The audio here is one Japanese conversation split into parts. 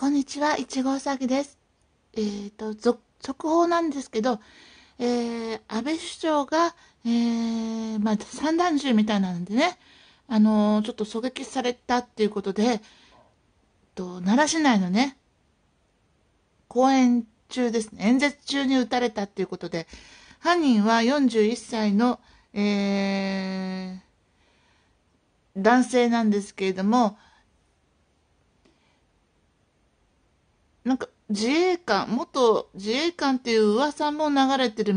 こんにちは、いちごうさぎです。えっ、ー、と、続報なんですけど、えー、安倍首相が、えー、まあ、散弾銃みたいなんでね、あのー、ちょっと狙撃されたっていうことで、と、奈良市内のね、公演中ですね、演説中に撃たれたっていうことで、犯人は41歳の、えー、男性なんですけれども、自衛官、元自衛官っていう噂も流れてる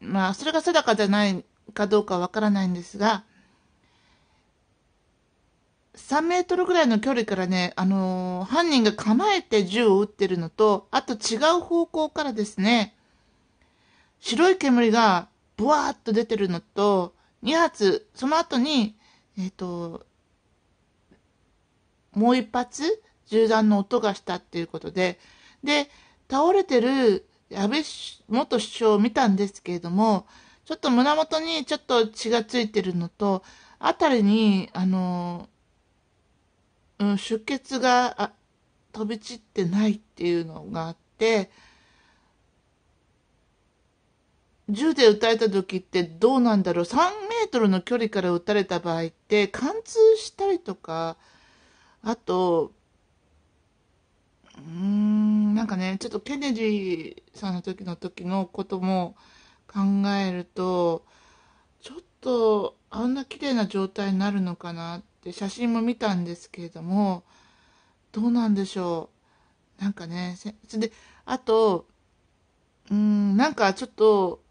まあ、それが定かじゃないかどうかわからないんですが、3メートルぐらいの距離からね、あのー、犯人が構えて銃を撃ってるのと、あと違う方向からですね、白い煙がブワーッと出てるのと、2発、その後に、えっ、ー、と、もう一発、銃弾の音がしたっていうことで、で、倒れてる安倍元首相を見たんですけれども、ちょっと胸元にちょっと血がついてるのと、あたりに、あの、うん、出血が飛び散ってないっていうのがあって、銃で撃たれた時ってどうなんだろう ?3 メートルの距離から撃たれた場合って貫通したりとか、あと、うん、なんかね、ちょっとケネディさんの時の時のことも考えると、ちょっとあんな綺麗な状態になるのかなって写真も見たんですけれども、どうなんでしょう。なんかね、それで、あと、うん、なんかちょっと、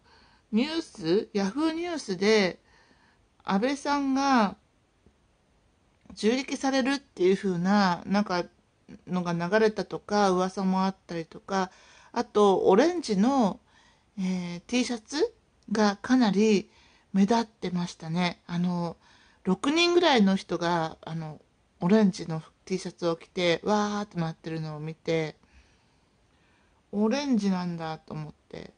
ニュース、ヤフーニュースで、安倍さんが、銃撃されるっていう風な、なんかのが流れたとか、噂もあったりとか、あと、オレンジの、えー、T シャツがかなり目立ってましたね。あの、6人ぐらいの人が、あの、オレンジの T シャツを着て、わーってなってるのを見て、オレンジなんだと思って。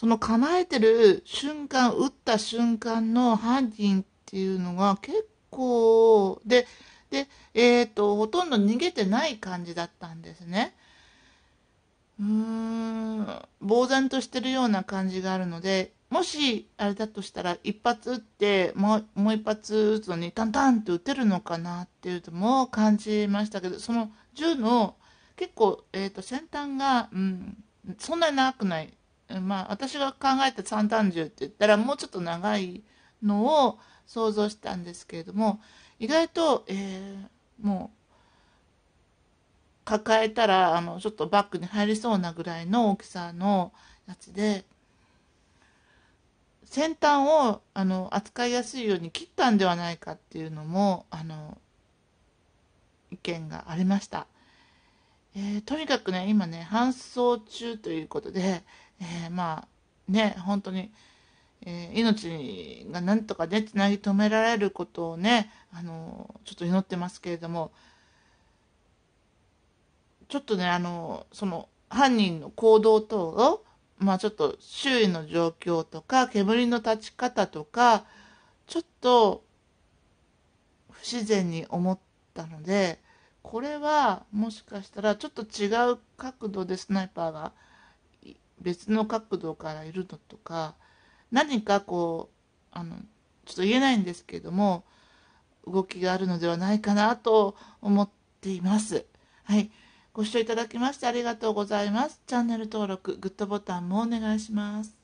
その構えてる瞬間、打った瞬間の犯人っていうのが結構、で、で、えっ、ー、と、ほとんど逃げてない感じだったんですね。うーん、呆然としてるような感じがあるので、もし、あれだとしたら、一発撃って、もう、もう一発撃つのに、タンタンって撃てるのかなっていうのも感じましたけど、その銃の、結構、えっ、ー、と、先端が、うん、そんなに長くない。まあ、私が考えた三段重って言ったらもうちょっと長いのを想像したんですけれども意外と、えー、もう抱えたらあのちょっとバッグに入りそうなぐらいの大きさのやつで先端をあの扱いやすいように切ったんではないかっていうのもあの意見がありました。えー、とにかくね今ね搬送中ということでえー、まあね本当に、えー、命がなんとかねつなぎ止められることをねあのちょっと祈ってますけれどもちょっとねあのその犯人の行動等をまあちょっと周囲の状況とか煙の立ち方とかちょっと不自然に思ったのでこれはもしかしたらちょっと違う角度でスナイパーが。別の角度からいるのとか何かこうあのちょっと言えないんですけども動きがあるのではないかなと思っています。はい。ご視聴いただきましてありがとうございます。チャンネル登録、グッドボタンもお願いします。